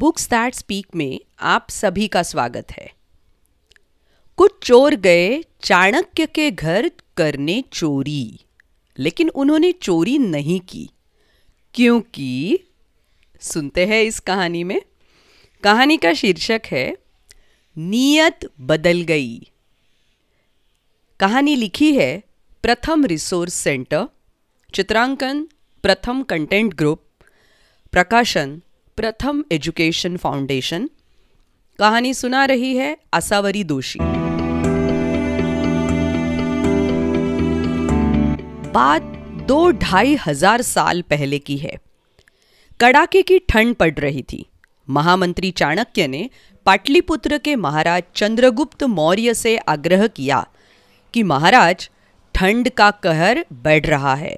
books that speak में आप सभी का स्वागत है कुछ चोर गए चाणक्य के घर करने चोरी लेकिन उन्होंने चोरी नहीं की क्योंकि सुनते हैं इस कहानी में कहानी का शीर्षक है नियत बदल गई कहानी लिखी है प्रथम रिसोर्स सेंटर चित्रांकन प्रथम कंटेंट ग्रुप प्रकाशन प्रथम एजुकेशन फाउंडेशन कहानी सुना रही है असावरी दोषी बात दो ढाई हजार साल पहले की है कड़ाके की ठंड पड़ रही थी महामंत्री चाणक्य ने पाटलिपुत्र के महाराज चंद्रगुप्त मौर्य से आग्रह किया कि महाराज ठंड का कहर बढ़ रहा है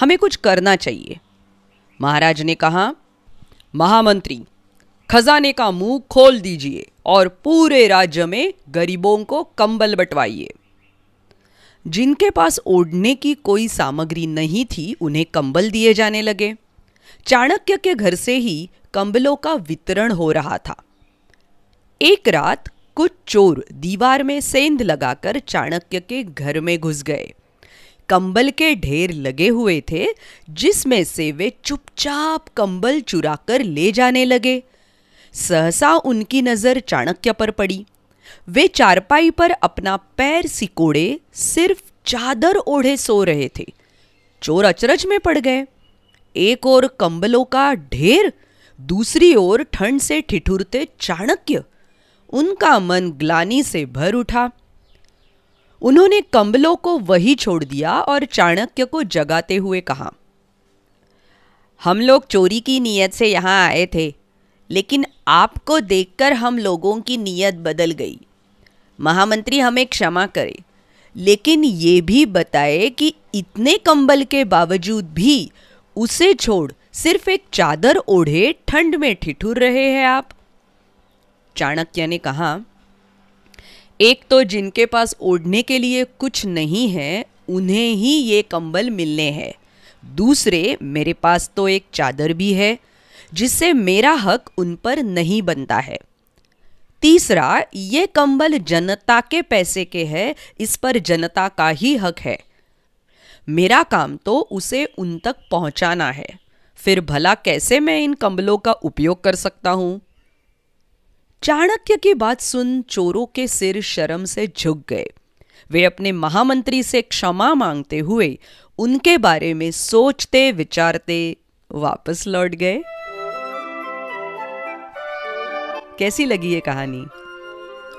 हमें कुछ करना चाहिए महाराज ने कहा महामंत्री खजाने का मुंह खोल दीजिए और पूरे राज्य में गरीबों को कंबल बंटवाइए जिनके पास ओढ़ने की कोई सामग्री नहीं थी उन्हें कंबल दिए जाने लगे चाणक्य के घर से ही कंबलों का वितरण हो रहा था एक रात कुछ चोर दीवार में सेंध लगाकर चाणक्य के घर में घुस गए कंबल के ढेर लगे हुए थे जिसमें से वे चुपचाप कंबल चुराकर ले जाने लगे सहसा उनकी नज़र चाणक्य पर पड़ी वे चारपाई पर अपना पैर सिकोड़े सिर्फ चादर ओढ़े सो रहे थे चोर अचरज में पड़ गए एक और कंबलों का ढेर दूसरी ओर ठंड से ठिठुरते चाणक्य उनका मन ग्लानी से भर उठा उन्होंने कंबलों को वही छोड़ दिया और चाणक्य को जगाते हुए कहा हम लोग चोरी की नीयत से यहाँ आए थे लेकिन आपको देखकर हम लोगों की नीयत बदल गई महामंत्री हमें क्षमा करे लेकिन ये भी बताए कि इतने कंबल के बावजूद भी उसे छोड़ सिर्फ एक चादर ओढ़े ठंड में ठिठुर रहे हैं आप चाणक्य ने कहा एक तो जिनके पास ओढ़ने के लिए कुछ नहीं है उन्हें ही ये कंबल मिलने हैं दूसरे मेरे पास तो एक चादर भी है जिससे मेरा हक उन पर नहीं बनता है तीसरा ये कंबल जनता के पैसे के है इस पर जनता का ही हक है मेरा काम तो उसे उन तक पहुंचाना है फिर भला कैसे मैं इन कंबलों का उपयोग कर सकता हूँ चाणक्य की बात सुन चोरों के सिर शर्म से झुक गए वे अपने महामंत्री से क्षमा मांगते हुए उनके बारे में सोचते विचारते वापस लौट गए कैसी लगी ये कहानी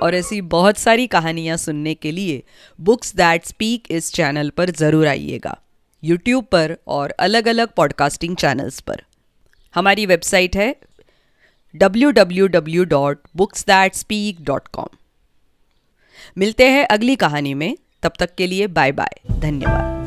और ऐसी बहुत सारी कहानियां सुनने के लिए बुक्स दैट स्पीक इस चैनल पर ज़रूर आइएगा यूट्यूब पर और अलग अलग पॉडकास्टिंग चैनल्स पर हमारी वेबसाइट है www.booksthatspeak.com मिलते हैं अगली कहानी में तब तक के लिए बाय बाय धन्यवाद